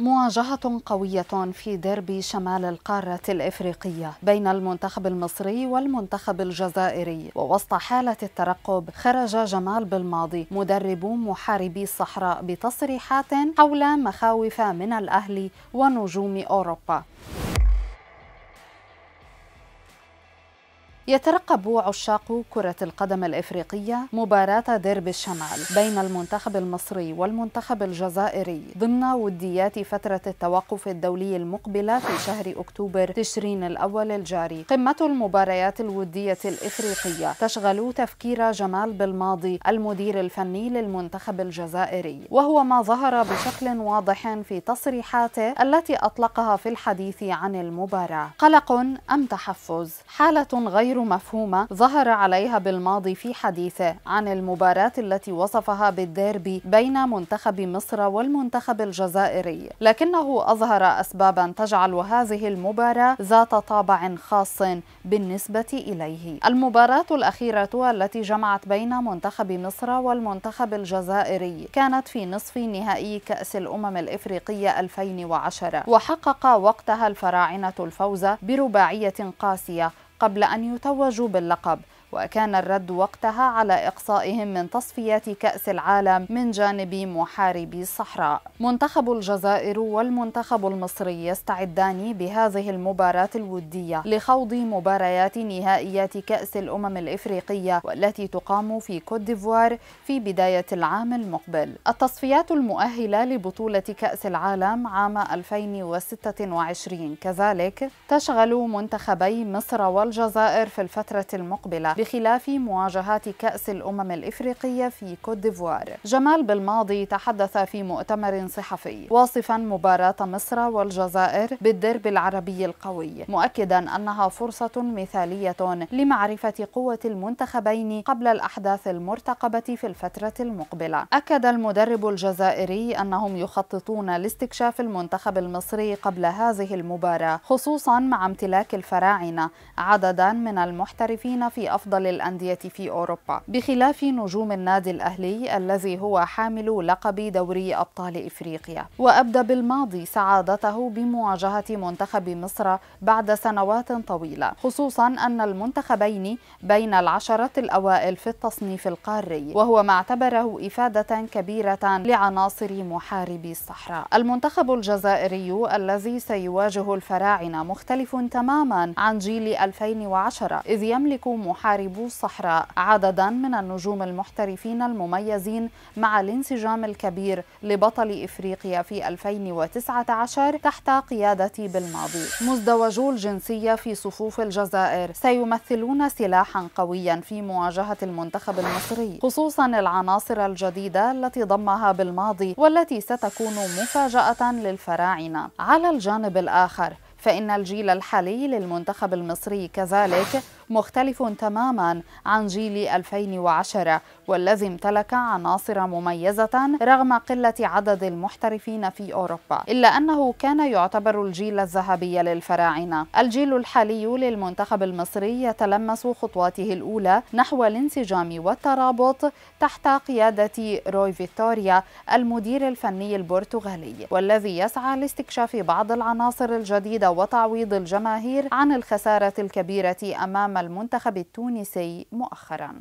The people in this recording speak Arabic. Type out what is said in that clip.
مواجهة قوية في ديربي شمال القارة الإفريقية بين المنتخب المصري والمنتخب الجزائري ووسط حالة الترقب خرج جمال بالماضي مدرب محاربي الصحراء بتصريحات حول مخاوف من الأهلي ونجوم أوروبا يترقب عشاق كرة القدم الإفريقية مباراة ديربي الشمال بين المنتخب المصري والمنتخب الجزائري ضمن وديات فترة التوقف الدولي المقبلة في شهر أكتوبر تشرين الأول الجاري قمة المباريات الودية الإفريقية تشغل تفكير جمال بالماضي المدير الفني للمنتخب الجزائري وهو ما ظهر بشكل واضح في تصريحاته التي أطلقها في الحديث عن المباراة قلق أم تحفز حالة غير مفهومة ظهر عليها بالماضي في حديثه عن المباراة التي وصفها بالديربي بين منتخب مصر والمنتخب الجزائري لكنه أظهر أسبابا تجعل هذه المباراة ذات طابع خاص بالنسبة إليه المباراة الأخيرة التي جمعت بين منتخب مصر والمنتخب الجزائري كانت في نصف نهائي كأس الأمم الإفريقية 2010 وحقق وقتها الفراعنة الفوز برباعية قاسية قبل أن يتوجوا باللقب وكان الرد وقتها على إقصائهم من تصفيات كأس العالم من جانب محاربي الصحراء منتخب الجزائر والمنتخب المصري يستعدان بهذه المباراة الودية لخوض مباريات نهائيات كأس الأمم الإفريقية والتي تقام في كوت ديفوار في بداية العام المقبل التصفيات المؤهلة لبطولة كأس العالم عام 2026 كذلك تشغل منتخبي مصر والجزائر في الفترة المقبلة بخلاف مواجهات كأس الأمم الإفريقية في كوت ديفوار جمال بالماضي تحدث في مؤتمر صحفي واصفا مباراة مصر والجزائر بالدرب العربي القوي مؤكدا أنها فرصة مثالية لمعرفة قوة المنتخبين قبل الأحداث المرتقبة في الفترة المقبلة أكد المدرب الجزائري أنهم يخططون لاستكشاف المنتخب المصري قبل هذه المباراة خصوصا مع امتلاك الفراعنة عددا من المحترفين في أفضل أفضل الأندية في أوروبا بخلاف نجوم النادي الأهلي الذي هو حامل لقب دوري أبطال إفريقيا وأبدى بالماضي سعادته بمواجهة منتخب مصر بعد سنوات طويلة خصوصا أن المنتخبين بين العشرة الأوائل في التصنيف القاري وهو ما اعتبره إفادة كبيرة لعناصر محاربي الصحراء المنتخب الجزائري الذي سيواجه الفراعنة مختلف تماما عن جيل 2010 إذ يملك محارب يقترب الصحراء عددا من النجوم المحترفين المميزين مع الانسجام الكبير لبطل إفريقيا في 2019 تحت قيادة بالماضي مزدوجو الجنسية في صفوف الجزائر سيمثلون سلاحا قويا في مواجهة المنتخب المصري خصوصا العناصر الجديدة التي ضمها بالماضي والتي ستكون مفاجأة للفراعنة على الجانب الآخر فإن الجيل الحالي للمنتخب المصري كذلك مختلف تماما عن جيل 2010 والذي امتلك عناصر مميزة رغم قلة عدد المحترفين في أوروبا إلا أنه كان يعتبر الجيل الذهبي للفراعنة الجيل الحالي للمنتخب المصري يتلمس خطواته الأولى نحو الانسجام والترابط تحت قيادة روي فيتوريا المدير الفني البرتغالي والذي يسعى لاستكشاف بعض العناصر الجديدة وتعويض الجماهير عن الخسارة الكبيرة أمام المنتخب التونسي مؤخرا